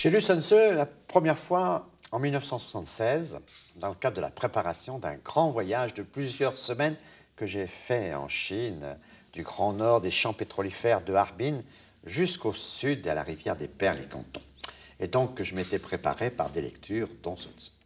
J'ai lu Sun Tzu la première fois en 1976, dans le cadre de la préparation d'un grand voyage de plusieurs semaines que j'ai fait en Chine, du grand nord des champs pétrolifères de Harbin jusqu'au sud à la rivière des Perles et Cantons. Et donc que je m'étais préparé par des lectures dont Sun Tzu.